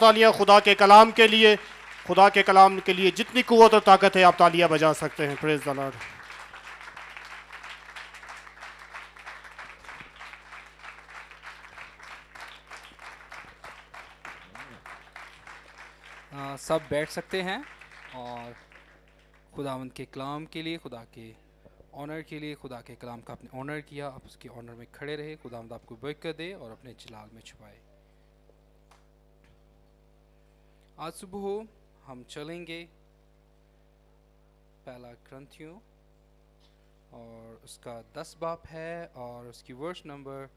तालियाँ खुदा के कलाम के लिए खुदा के कलाम के लिए जितनी कुत और ताकत है आप तालियाँ बजा सकते हैं प्रेज द सब बैठ सकते हैं और खुदावंद के कलाम के लिए खुदा के ऑनर के लिए खुदा के कलाम का आपने ऑनर किया आप उसके ऑनर में खड़े रहे खुदावंद आपको कर दे और अपने जलाल में छुपाए आज सुबह हम चलेंगे पहला ग्रंथियों और उसका दस बाप है और उसकी वर्ष number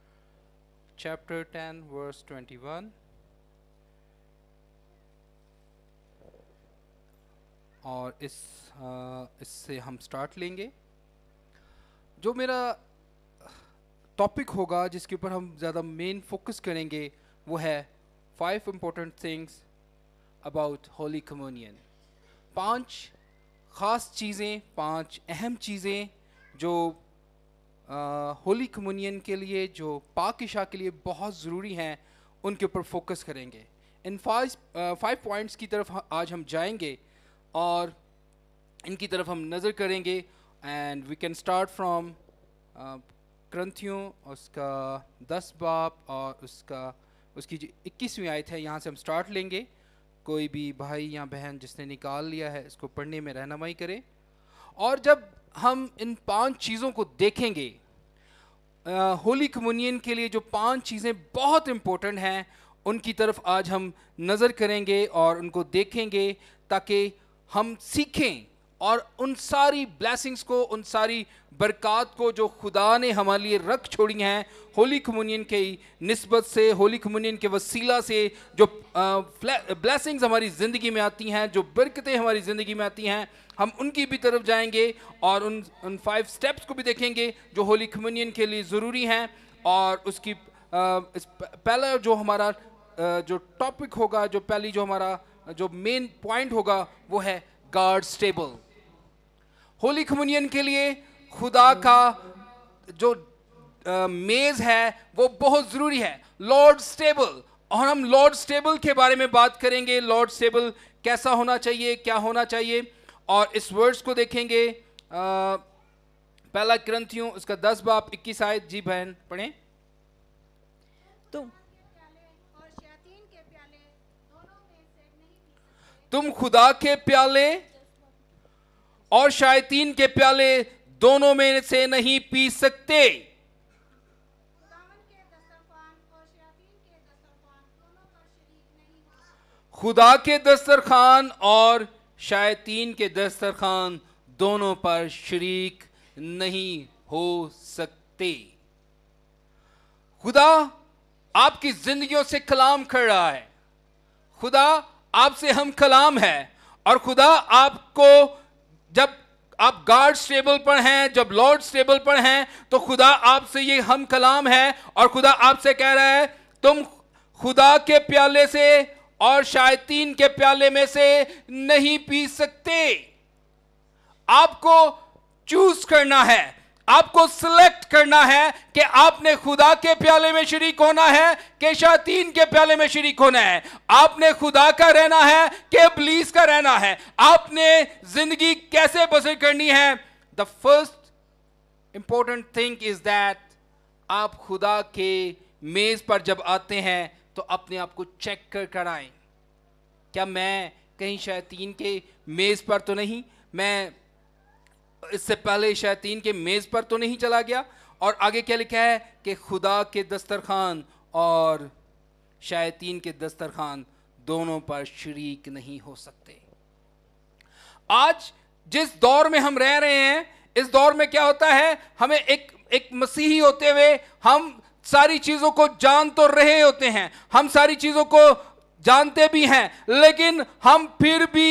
chapter ten verse twenty one और इस इससे हम स्टार्ट लेंगे जो मेरा टॉपिक होगा जिसके ऊपर हम ज़्यादा मेन फोकस करेंगे वो है five important things about holy communion पांच ख़ास चीज़ें पांच अहम चीज़ें जो होली कम्युनियन के लिए जो पाक इशा के लिए बहुत ज़रूरी हैं उनके ऊपर फोकस करेंगे इन फाइव फाइव पॉइंट्स की तरफ आज हम जाएंगे और इनकी तरफ हम नज़र करेंगे and we can start from क्रंथियों उसका दस बाप और उसका उसकी जो इक्कीसवीं आयत है यहाँ से हम स्टार्ट लेंगे कोई भी भाई या बहन जिसने निकाल लिया है इसको पढ़ने में रहनमाई करे और जब हम इन पांच चीज़ों को देखेंगे होली कम्युनियन के लिए जो पांच चीज़ें बहुत इम्पोर्टेंट हैं उनकी तरफ आज हम नज़र करेंगे और उनको देखेंगे ताकि हम सीखें और उन सारी ब्लैसिंग्स को उन सारी बरक़ात को जो खुदा ने हमारे लिए रख छोड़ी हैं होली कम्यूनियन के नस्बत से होली कम्यूनियन के वसीला से जो ब्लैसिंग्स हमारी ज़िंदगी में आती हैं जो बरकतें हमारी ज़िंदगी में आती हैं हम उनकी भी तरफ जाएंगे और उन उन फाइव स्टेप्स को भी देखेंगे जो होली कम्यूनियन के लिए ज़रूरी हैं और उसकी पहला जो हमारा जो टॉपिक होगा जो पहली जो हमारा जो मेन पॉइंट होगा वो है गार्ड स्टेबल होली कम्युनियन के लिए खुदा का जो मेज है वो बहुत ज़रूरी है लॉर्ड स्टेबल और हम लॉर्ड स्टेबल के बारे में बात करेंगे लॉर्ड स्टेबल कैसा होना चाहिए क्या होना चाहिए और इस वर्ड्स को देखेंगे आ, पहला ग्रंथियों उसका दस बाप इक्कीस आय जी बहन पढ़े तुम तुम खुदा के प्याले और शायतीन के प्याले दोनों में से नहीं पी सकते खुदा के दस्तरखान और शायतीन के दस्तरखान दोनों पर शरीक नहीं हो सकते खुदा आपकी जिंदगियों से कलाम कर रहा है खुदा आपसे हम कलाम है और खुदा आपको जब आप गार्ड्स टेबल पर हैं जब लॉर्ड्स टेबल पर हैं तो खुदा आपसे ये हम कलाम है और खुदा आपसे कह रहा है तुम खुदा के प्याले से और शायतीन के प्याले में से नहीं पी सकते आपको चूज करना है आपको सिलेक्ट करना है कि आपने खुदा के प्याले में शरीक होना है के शातीन के प्याले में शरीक होना है आपने खुदा का रहना है के पुलिस का रहना है आपने जिंदगी कैसे बसर करनी है the first important thing is that आप खुदा के मेज पर जब आते हैं तो अपने आप को चेक कर कर आए क्या मैं कहीं शायद तीन के मेज़ पर तो नहीं मैं इससे पहले शैतीन के मेज़ पर तो नहीं चला गया और आगे क्या लिखा है कि खुदा के दस्तरखान और शायतीन के दस्तरखान दोनों पर शरीक नहीं हो सकते आज जिस दौर में हम रह रहे हैं इस दौर में क्या होता है हमें एक एक मसीही होते हुए हम सारी चीज़ों को जान तो रहे होते हैं हम सारी चीज़ों को जानते भी हैं लेकिन हम फिर भी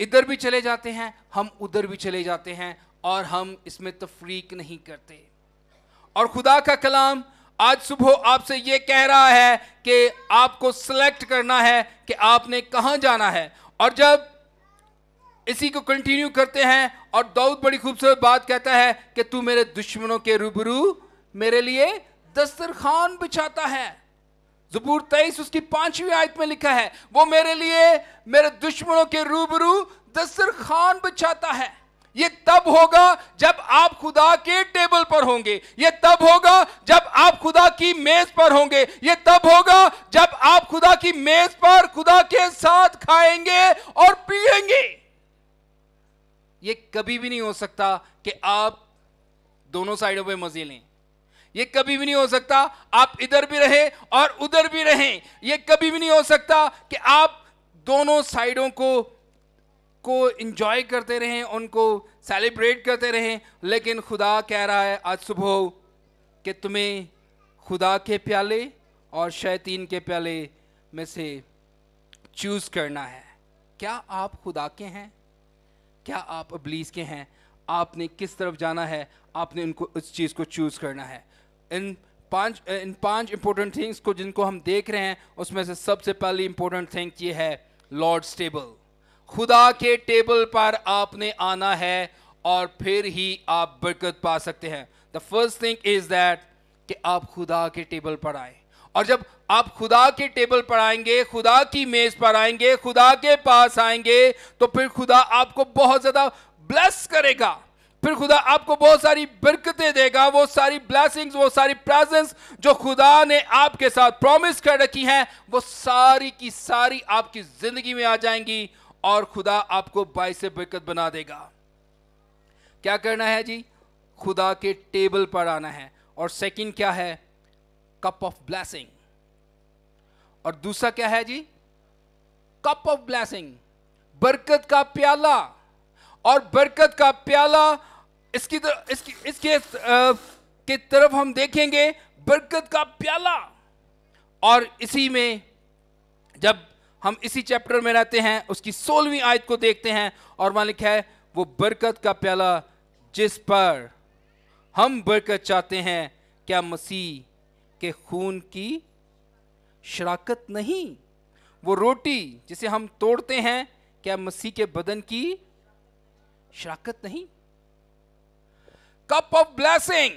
इधर भी चले जाते हैं हम उधर भी चले जाते हैं और हम इसमें तफरीक नहीं करते और खुदा का कलाम आज सुबह आपसे ये कह रहा है कि आपको सिलेक्ट करना है कि आपने कहाँ जाना है और जब इसी को कंटिन्यू करते हैं और दाऊद बड़ी खूबसूरत बात कहता है कि तू मेरे दुश्मनों के रूबरू मेरे लिए दस्तरखान बिछाता है जबूर तेईस उसकी पांचवी आयत में लिखा है वो मेरे लिए मेरे दुश्मनों के रूबरू खान बचाता है ये तब होगा जब आप खुदा के टेबल पर होंगे ये तब होगा जब आप खुदा की मेज पर होंगे ये तब होगा जब आप खुदा की मेज पर खुदा के साथ खाएंगे और पिएंगे ये कभी भी नहीं हो सकता कि आप दोनों साइडों पे मजे लें ये कभी भी नहीं हो सकता आप इधर भी रहें और उधर भी रहें ये कभी भी नहीं हो सकता कि आप दोनों साइडों को को इंजॉय करते रहें उनको सेलिब्रेट करते रहें लेकिन खुदा कह रहा है आज सुबह कि तुम्हें खुदा के प्याले और शैतीन के प्याले में से चूज़ करना है क्या आप खुदा के हैं क्या आप अबलीस के हैं आपने किस तरफ जाना है आपने उनको उस चीज़ को चूज़ करना है इन पांच इन पांच इंपॉर्टेंट थिंग्स को जिनको हम देख रहे हैं उसमें से सबसे पहली इंपॉर्टेंट थिंग ये है लॉर्ड्स टेबल खुदा के टेबल पर आपने आना है और फिर ही आप बरकत पा सकते हैं the first thing is that कि आप खुदा के टेबल पर आए और जब आप खुदा के टेबल पर आएंगे खुदा की मेज पर आएंगे खुदा के पास आएंगे तो फिर खुदा आपको बहुत ज्यादा ब्लेस करेगा फिर खुदा आपको बहुत सारी बरकतें देगा वो सारी ब्लैसिंग वो सारी प्रेजेंस जो खुदा ने आपके साथ प्रॉमिस कर रखी हैं वो सारी की सारी आपकी ज़िंदगी में आ जाएंगी और खुदा आपको बाई से बरकत बना देगा क्या करना है जी खुदा के टेबल पर आना है और सेकंड क्या है कप ऑफ ब्लैसिंग और दूसरा क्या है जी कप ऑफ ब्लैसिंग बरकत का प्याला और बरकत का प्याला इसकी तर, तो, इसकी इसके आ, के तरफ हम देखेंगे बरकत का प्याला और इसी में जब हम इसी चैप्टर में रहते हैं उसकी सोलहवीं आयत को देखते हैं और मालिक है वो बरकत का प्याला जिस पर हम बरकत चाहते हैं क्या मसीह के खून की शराकत नहीं वो रोटी जिसे हम तोड़ते हैं क्या मसीह के बदन की शराकत नहीं कप ऑफ ब्लैसिंग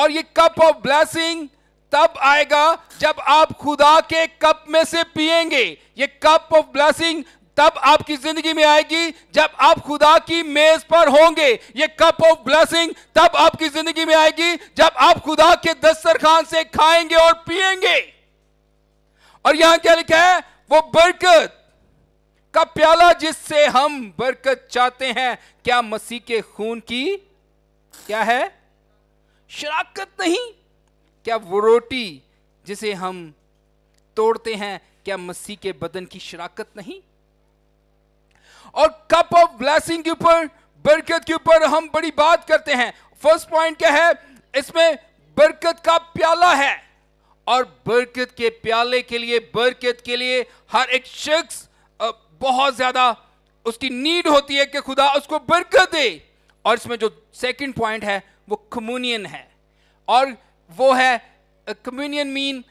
और ये कप ऑफ ब्लैसिंग तब आएगा जब आप खुदा के कप में से पिएंगे ये कप ऑफ ब्लैसिंग तब आपकी जिंदगी में आएगी जब आप खुदा की मेज पर होंगे ये कप ऑफ ब्लेसिंग तब आपकी जिंदगी में आएगी जब आप खुदा के दस्तरखान से खाएंगे और पिएंगे और यहां क्या लिखा है वो बरकत का प्याला जिससे हम बरकत चाहते हैं क्या मसीह के खून की क्या है शराकत नहीं क्या वो रोटी जिसे हम तोड़ते हैं क्या मसीह के बदन की शराकत नहीं और कप ऑफ ब्लैसिंग के ऊपर बरकत के ऊपर हम बड़ी बात करते हैं फर्स्ट पॉइंट क्या है इसमें बरकत का प्याला है और बरकत के प्याले के लिए बरकत के लिए हर एक शख्स बहुत ज्यादा उसकी नीड होती है कि खुदा उसको बरकत दे और इसमें जो सेकंड पॉइंट है वो कम्युनियन है और वो है communion mean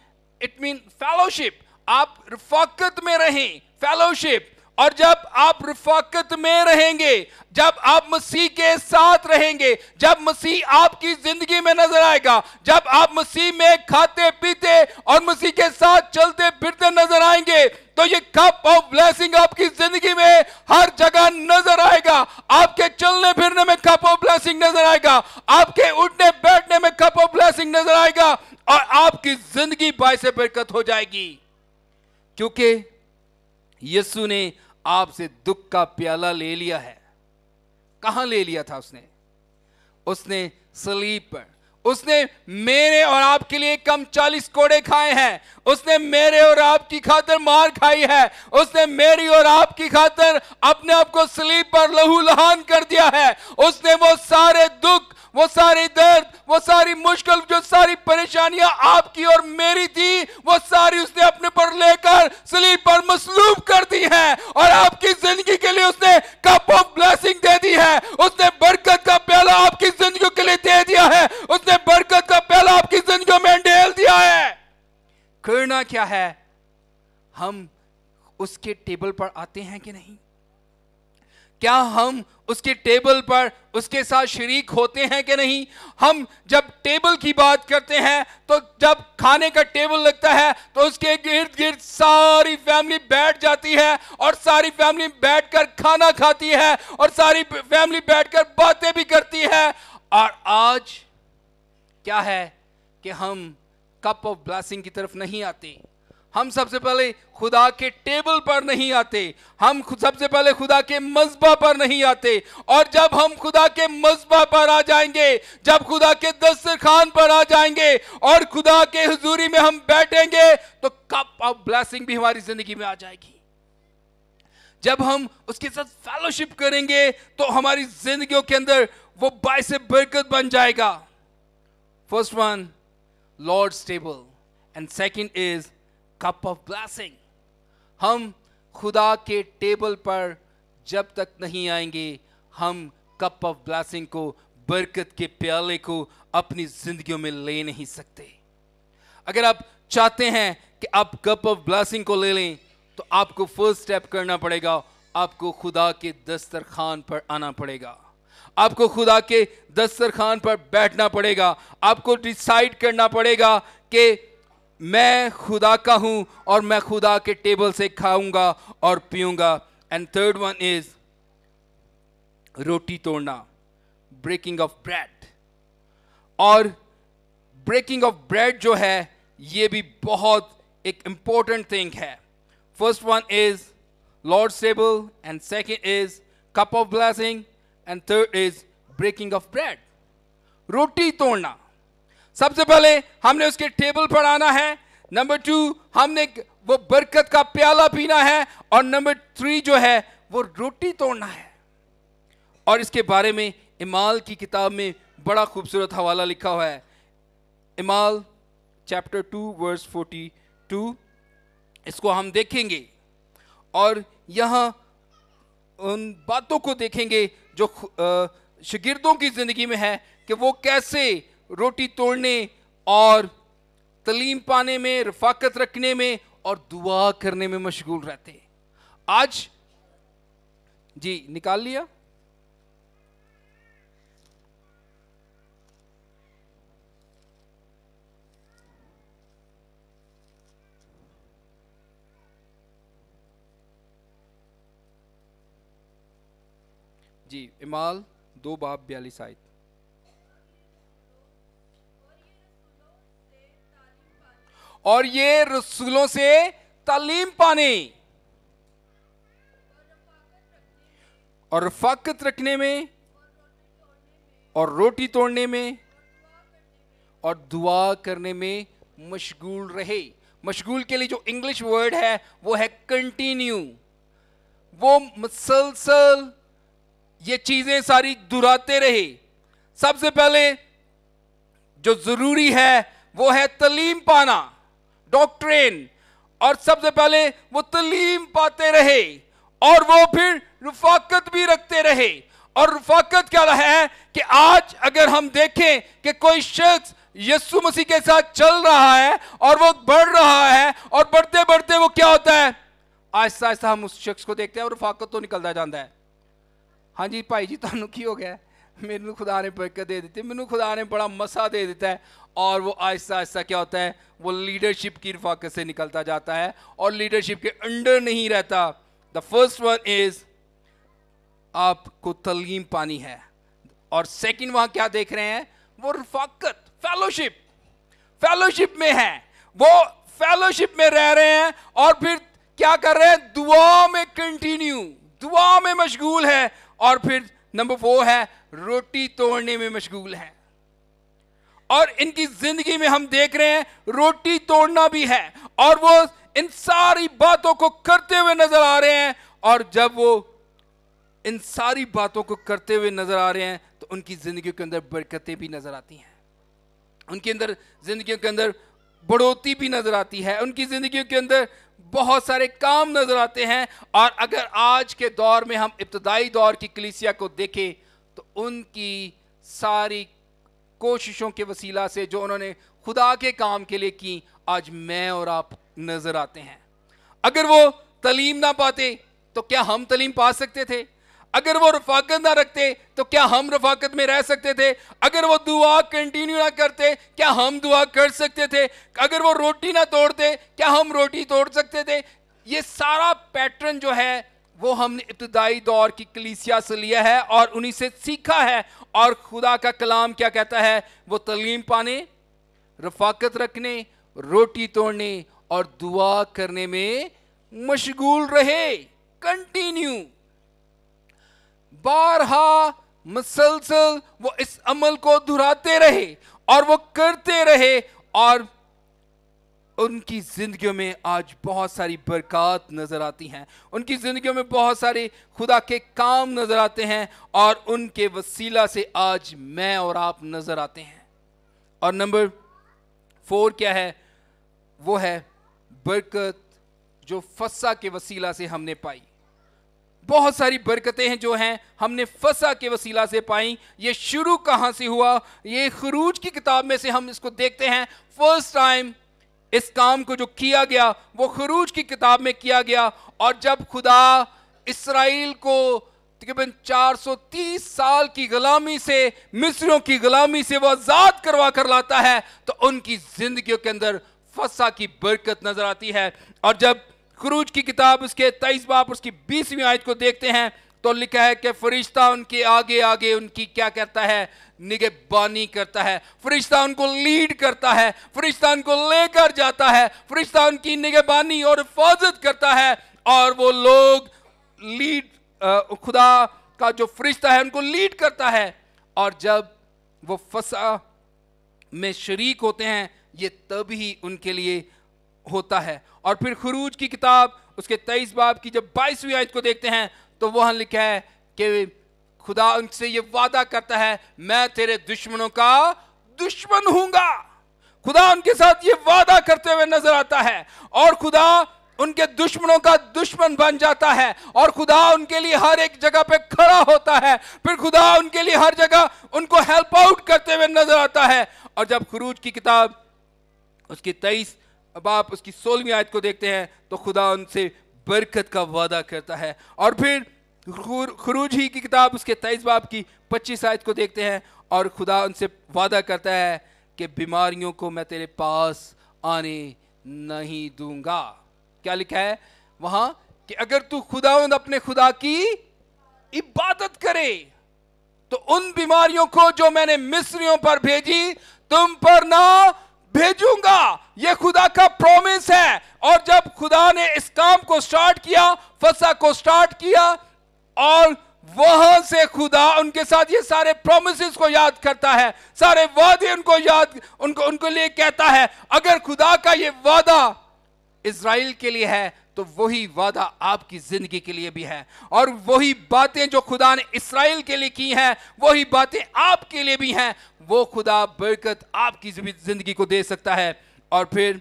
it mean fellowship आप रफाकत में रहें फेलोशिप और जब आप रफाकत में रहेंगे जब आप मसीह के साथ रहेंगे जब मसीह आपकी जिंदगी में नजर आएगा जब आप मसीह में खाते पीते और मसीह के साथ चलते फिरते नजर आएंगे तो ये कप ऑफ ब्लेसिंग आपकी जिंदगी में हर जगह नजर आएगा आपके चलने फिरने में कप ऑफ ब्लेसिंग नजर आएगा आपके उठने बैठने में कप ऑफ ब्लेसिंग नजर आएगा और आपकी जिंदगी बाय से बरकत हो जाएगी क्योंकि यस्सु ने आपसे दुख का प्याला ले लिया है कहां ले लिया था उसने उसने सलीब पर उसने मेरे और आपके लिए कम चालीस कोड़े खाए हैं उसने मेरे और आपकी खातर मार खाई है उसने मेरी और आपकी खातर अपने आप को स्लीप पर लहू लहान कर दिया है उसने वो सारे दुख वो सारे दर्द वो सारी मुश्किल जो सारी परेशानियां आपकी और मेरी थी वो सारी उसने अपने पर लेकर स्लीप पर मसलूब कर दी है और आपकी जिंदगी के लिए उसने कप ऑफ ब्लेसिंग दे दी है उसने बरकत का प्याला आपकी जिंदगी के लिए दे दिया है उसने बरकत का प्याला आपकी जिंदगी में ढेल दिया है करना क्या है हम उसके टेबल पर आते हैं कि नहीं क्या हम उसके टेबल पर उसके साथ शरीक होते हैं कि नहीं हम जब टेबल की बात करते हैं तो जब खाने का टेबल लगता है तो उसके गिर्द गिर्द सारी फैमिली बैठ जाती है और सारी फैमिली बैठकर खाना खाती है और सारी फैमिली बैठकर बातें भी करती है और आज क्या है कि हम कप ऑफ ब्लासिंग की तरफ नहीं आते हम सबसे पहले खुदा के टेबल पर नहीं आते हम सबसे पहले खुदा के मजबा पर नहीं आते और जब हम खुदा के मजबा पर आ जाएंगे जब खुदा के दस्तरखान पर आ जाएंगे और खुदा के हजूरी में हम बैठेंगे तो कप ऑफ ब्लैसिंग भी हमारी जिंदगी में आ जाएगी जब हम उसके साथ फेलोशिप करेंगे तो हमारी जिंदगियों के अंदर वो बाय से बरकत बन जाएगा first one Lord's table and second is cup of blessing हम खुदा के टेबल पर जब तक नहीं आएंगे हम कप ऑफ ब्लैसिंग को बरकत के प्याले को अपनी जिंदगी में ले नहीं सकते अगर आप चाहते हैं कि आप कप ऑफ ब्लैसिंग को ले लें तो आपको फर्स्ट स्टेप करना पड़ेगा आपको खुदा के दस्तरखान पर आना पड़ेगा आपको खुदा के दस्तरखान पर बैठना पड़ेगा आपको डिसाइड करना पड़ेगा कि मैं खुदा का हूं और मैं खुदा के टेबल से खाऊंगा और पीऊंगा एंड थर्ड वन इज रोटी तोड़ना ब्रेकिंग ऑफ ब्रेड और ब्रेकिंग ऑफ ब्रेड जो है ये भी बहुत एक इंपॉर्टेंट थिंग है first one is Lord table and second is cup of blessing and third is breaking of bread रोटी तोड़ना सबसे पहले हमने उसके टेबल पर आना है नंबर टू हमने वो बरकत का प्याला पीना है और नंबर थ्री जो है वो रोटी तोड़ना है और इसके बारे में इमाल की किताब में बड़ा खूबसूरत हवाला लिखा हुआ है इमाल chapter two verse forty two इसको हम देखेंगे और यहाँ उन बातों को देखेंगे जो शिगिरदों की ज़िंदगी में है कि वो कैसे रोटी तोड़ने और तलीम पाने में रफाकत रखने में और दुआ करने में मशगूल रहते आज जी निकाल लिया जी इमाल दो बाप बयालीस आयत और ये रसूलों से तालीम पाने और फाकत रखने में और रोटी तोड़ने में और दुआ करने में मशगूल रहे मशगूल के लिए जो इंग्लिश वर्ड है वो है कंटिन्यू वो मुसलसल ये चीज़ें सारी दुराते रहे सबसे पहले जो ज़रूरी है वो है तलीम पाना डॉक्ट्रेन और सबसे पहले वो तलीम पाते रहे और वो फिर रुफाकत भी रखते रहे और रफाकत क्या रहा है कि आज अगर हम देखें कि कोई शख्स यस्सु मसीह के साथ चल रहा है और वो बढ़ रहा है और बढ़ते बढ़ते वो क्या होता है आहिस्ता आहिस्ता हम उस शख्स को देखते हैं और रुफाकत तो निकलता जाता है हाँ जी भाई जी थानू तो की हो गया है મેનુ ખુદાને પયક દે દિતે મેનુ ખુદાને બડા મસા દે દિતા હે ઓર વો આયસા આયસા ક્યા હોતા હે વો લીડરશિપ કી રફકત સે નિકલતા જાતા હે ઓર લીડરશિપ કે અન્ડર નહીં રહેતા ધ ફર્સ્ટ વન ઇઝ આપકો તાલિમ પાની હે ઓર સેકન્ડ વહા ક્યા દેખ રહે હે વો રફકત ફેલોશિપ ફેલોશિપ મે હે વો ફેલોશિપ મે રહે રહે હે ઓર ફિર ક્યા કર રહે દુઆઓ મે કન્ટિન્યુ દુઆઓ મે મશગુલ હે ઓર ફિર नंबर फोर है रोटी तोड़ने में मशगूल है और इनकी जिंदगी में हम देख रहे हैं रोटी तोड़ना भी है और वो इन सारी बातों को करते हुए नजर आ रहे हैं और जब वो इन सारी बातों को करते हुए नजर आ रहे हैं तो उनकी जिंदगी के अंदर बरकतें भी नजर आती हैं उनके अंदर जिंदगी के अंदर बढ़ोती भी नजर आती है उनकी जिंदगी के अंदर बहुत सारे काम नजर आते हैं और अगर आज के दौर में हम इब्तदाई दौर की कलीसिया को देखें तो उनकी सारी कोशिशों के वसीला से जो उन्होंने खुदा के काम के लिए की आज मैं और आप नजर आते हैं अगर वो तलीम ना पाते तो क्या हम तलीम पा सकते थे अगर वो रफाकत ना रखते तो क्या हम रफाकत में रह सकते थे अगर वो दुआ कंटिन्यू ना करते क्या हम दुआ कर सकते थे अगर वो रोटी ना तोड़ते क्या हम रोटी तोड़ सकते थे ये सारा पैटर्न जो है वो हमने इब्तदाई दौर की कलीसिया से लिया है और उन्हीं से सीखा है और खुदा का कलाम क्या कहता है वो तलीम पाने रफाकत रखने रोटी तोड़ने और दुआ करने में मशगूल रहे कंटिन्यू बारहा मुसलसल वो इस अमल को दोहराते रहे और वो करते रहे और उनकी ज़िंदगियों में आज बहुत सारी बरकत नज़र आती हैं उनकी ज़िंदगियों में बहुत सारे खुदा के काम नज़र आते हैं और उनके वसीला से आज मैं और आप नज़र आते हैं और नंबर फोर क्या है वो है बरकत जो फसा के वसीला से हमने पाई बहुत सारी बरकतें हैं जो हैं हमने फसा के वसीला से पाई ये शुरू कहाँ से हुआ ये खरूज की किताब में से हम इसको देखते हैं फर्स्ट टाइम इस काम को जो किया गया वो खरूज की किताब में किया गया और जब खुदा इसराइल को तकरीबन 430 साल की गुलामी से मिस्रों की गुलामी से वह आज़ाद करवा कर लाता है तो उनकी जिंदगियों के अंदर फसा की बरकत नज़र आती है और जब क्रूज की किताब उसके तेईस बाप उसकी बीसवीं आयत को देखते हैं तो लिखा है कि फरिश्ता उनके आगे आगे उनकी क्या करता है निगेबानी करता है फरिश्ता उनको लीड करता है फरिश्ता उनको लेकर जाता है फरिश्ता उनकी निगेबानी और हिफाजत करता है और वो लोग लीड खुदा का जो फरिश्ता है उनको लीड करता है और जब वो फसा में शरीक होते हैं ये तभी उनके लिए होता है और फिर खरूज की किताब उसके तेईस बाब की जब बाईसवीं आयत को देखते हैं तो वहाँ लिखा है कि खुदा उनसे ये वादा करता है मैं तेरे दुश्मनों का दुश्मन हूंगा खुदा उनके साथ ये वादा करते हुए नजर आता है और खुदा उनके दुश्मनों का दुश्मन बन जाता है और खुदा उनके लिए हर एक जगह पे खड़ा होता है फिर खुदा उनके लिए हर जगह उनको हेल्प आउट करते हुए नजर आता है और जब खरूज की किताब उसकी तेईस अब आप उसकी सोलहवीं आयत को देखते हैं तो खुदा उनसे बरकत का वादा करता है और फिर खरूज ही की किताब उसके तेईस बाप की पच्चीस आयत को देखते हैं और खुदा उनसे वादा करता है कि बीमारियों को मैं तेरे पास आने नहीं दूंगा क्या लिखा है वहां कि अगर तू खुदा अपने खुदा की इबादत करे तो उन बीमारियों को जो मैंने मिस्रियों पर भेजी तुम पर ना भेजूंगा ये खुदा का प्रॉमिस है और जब खुदा ने इस काम को स्टार्ट किया फसा को स्टार्ट किया और वहां से खुदा उनके साथ ये सारे प्रोमिस को याद करता है सारे वादे उनको याद उनको उनको लिए कहता है अगर खुदा का ये वादा इसराइल के लिए है तो वही वादा आपकी जिंदगी के लिए भी है और वही बातें जो खुदा ने इसराइल के लिए की हैं वही बातें आपके लिए भी हैं वो खुदा बरकत आपकी जिंदगी को दे सकता है और फिर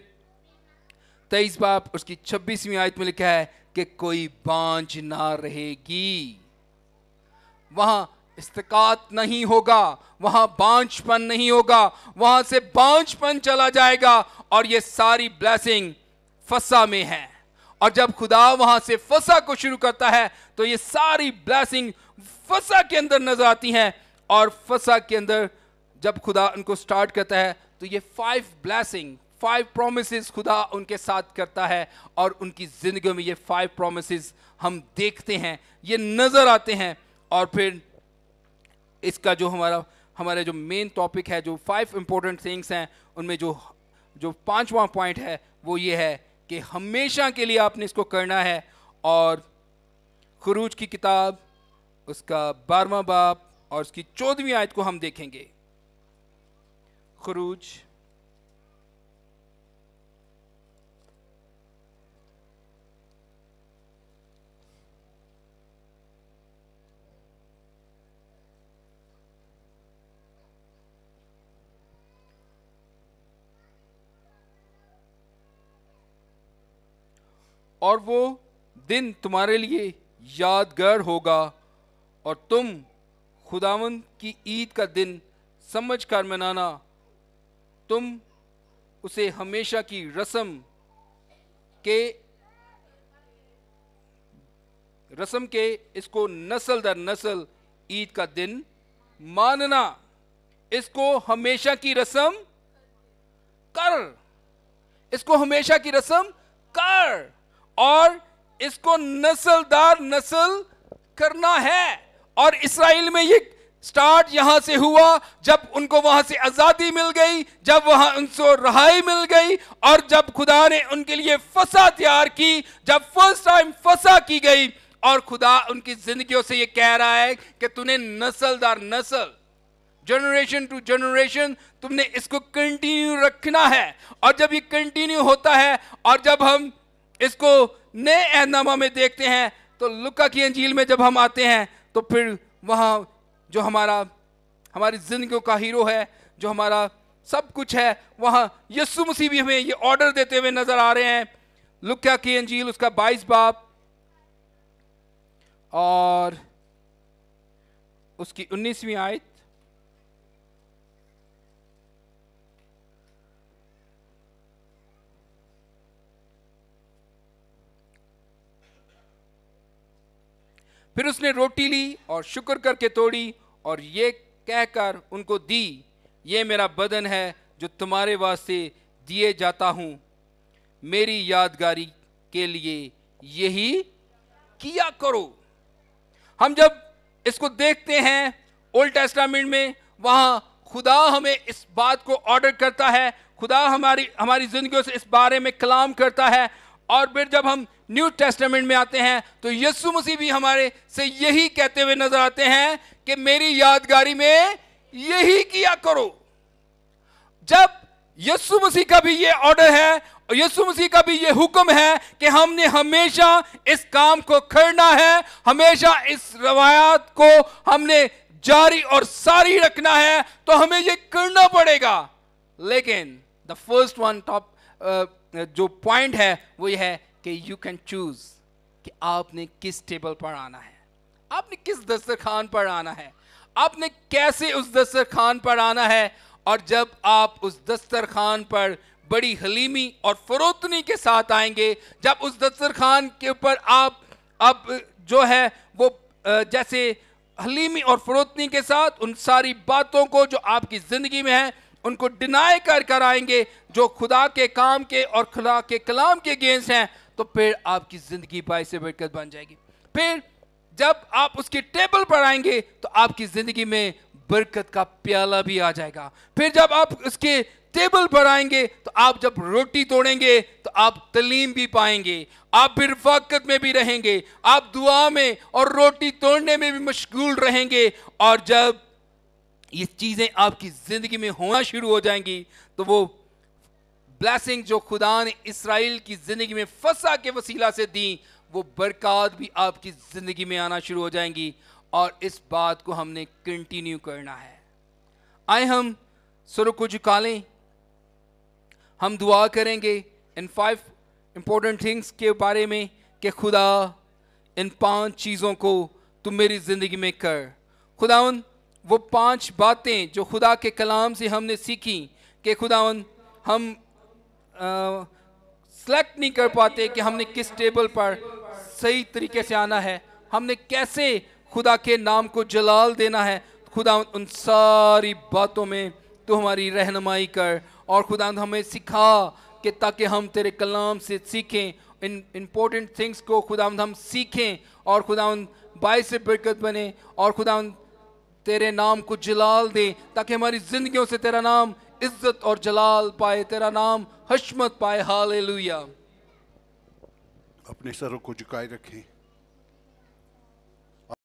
तेईस बाप उसकी छब्बीसवीं आयत में लिखा है कि कोई बांझ ना रहेगी वहां इस्तकात नहीं होगा वहां बांझपन नहीं होगा वहां से बांझपन चला जाएगा और ये सारी ब्लैसिंग फसा में है और जब खुदा वहां से फसा को शुरू करता है तो ये सारी ब्लैसिंग फसा के अंदर नजर आती हैं और फसा के अंदर जब खुदा उनको स्टार्ट करता है तो ये फाइव ब्लैसिंग फाइव प्रोमिस खुदा उनके साथ करता है और उनकी ज़िंदगी में ये फाइव प्रोमिस हम देखते हैं ये नज़र आते हैं और फिर इसका जो हमारा हमारे जो मेन टॉपिक है जो फाइव इंपॉर्टेंट थिंग्स हैं उनमें जो जो पांचवा पॉइंट है वो ये है कि हमेशा के लिए आपने इसको करना है और खरूज की किताब उसका बारवा बाप और उसकी चौदहवीं आयत को हम देखेंगे खरूज और वो दिन तुम्हारे लिए यादगार होगा और तुम खुदावन की ईद का दिन समझ कर मनाना तुम उसे हमेशा की रस्म के रस्म के इसको नस्ल दर नस्ल ईद का दिन मानना इसको हमेशा की रस्म कर इसको हमेशा की रस्म कर और इसको नस्लदार नस्ल करना है और इसराइल में ये स्टार्ट यहां से हुआ जब उनको वहां से आजादी मिल गई जब वहां उनको रहाई मिल गई और जब खुदा ने उनके लिए फसा तैयार की जब फर्स्ट टाइम फसा की गई और खुदा उनकी जिंदगियों से ये कह रहा है कि तूने नस्ल दर नस्ल जनरेशन टू जनरेशन तुमने इसको कंटिन्यू रखना है और जब ये कंटिन्यू होता है और जब हम इसको नए अहनामा में देखते हैं तो लुका की अंजील में जब हम आते हैं तो फिर वहाँ जो हमारा हमारी ज़िंदगी का हीरो है जो हमारा सब कुछ है वहाँ यस्सु मसीह भी हमें ये ऑर्डर देते हुए नज़र आ रहे हैं लुका की अंजील उसका बाईस बाप और उसकी उन्नीसवीं आयत फिर उसने रोटी ली और शुक्र करके तोड़ी और ये कहकर उनको दी ये मेरा बदन है जो तुम्हारे वास्ते दिए जाता हूँ मेरी यादगारी के लिए यही किया करो हम जब इसको देखते हैं ओल्ड टेस्टामेंट में वहाँ खुदा हमें इस बात को ऑर्डर करता है खुदा हमारी हमारी जिंदगियों से इस बारे में कलाम करता है और फिर जब हम न्यू टेस्टामेंट में आते हैं तो यस्सु मसीह भी हमारे से यही कहते हुए नजर आते हैं कि मेरी यादगारी में यही किया करो जब यस्सु मसीह का भी ये ऑर्डर है और यस्सु मसीह का भी ये हुक्म है कि हमने हमेशा इस काम को करना है हमेशा इस रवायात को हमने जारी और सारी रखना है तो हमें ये करना पड़ेगा लेकिन द फर्स्ट वन टॉप जो पॉइंट है वो यह है कि यू कैन चूज कि आपने किस टेबल पर आना है आपने किस दस्तरखान पर आना है आपने कैसे उस दस्तरखान पर आना है और जब आप उस दस्तरखान पर बड़ी हलीमी और फरोतनी के साथ आएंगे जब उस दस्तरखान के ऊपर आप अब जो है वो जैसे हलीमी और फरोतनी के साथ उन सारी बातों को जो आपकी ज़िंदगी में है उनको डिनाई कर कर आएंगे जो खुदा के काम के और खुदा के कलाम के गेंस हैं तो फिर आपकी ज़िंदगी से बरकत बन जाएगी फिर जब आप उसके टेबल पर आएंगे तो आपकी ज़िंदगी में बरकत का प्याला भी आ जाएगा फिर जब आप उसके टेबल पर आएंगे तो आप जब रोटी तोड़ेंगे तो आप तलीम भी पाएंगे आप फिर रफाकत में भी रहेंगे आप दुआ में और रोटी तोड़ने में भी मशगूल रहेंगे और जब ये चीज़ें आपकी ज़िंदगी में होना शुरू हो जाएंगी तो वो ब्लैसिंग जो खुदा ने इसराइल की ज़िंदगी में फसा के वसीला से दी वो बरकत भी आपकी ज़िंदगी में आना शुरू हो जाएंगी और इस बात को हमने कंटिन्यू करना है आए हम सुर को झुका लें हम दुआ करेंगे इन फाइव इंपॉर्टेंट थिंग्स के बारे में कि खुदा इन पांच चीज़ों को तुम मेरी ज़िंदगी में कर उन वो पांच बातें जो खुदा के कलाम से हमने सीखी कि खुदा हम सेलेक्ट नहीं कर पाते कि हमने किस टेबल पर सही तरीके से आना है हमने कैसे खुदा के नाम को जलाल देना है खुदा उन सारी बातों में तो हमारी रहनुमाई कर और खुदा हमें सिखा कि ताकि हम तेरे कलाम से सीखें इन इम्पोर्टेंट थिंग्स को खुदा हम सीखें और खुदा बाई से बरकत बने और खुदा तेरे नाम को जलाल दें ताकि हमारी ज़िंदगियों से तेरा नाम इज़्ज़त और जलाल पाए तेरा नाम हशमत पाए हाल अपने सरों को झुकाए रखें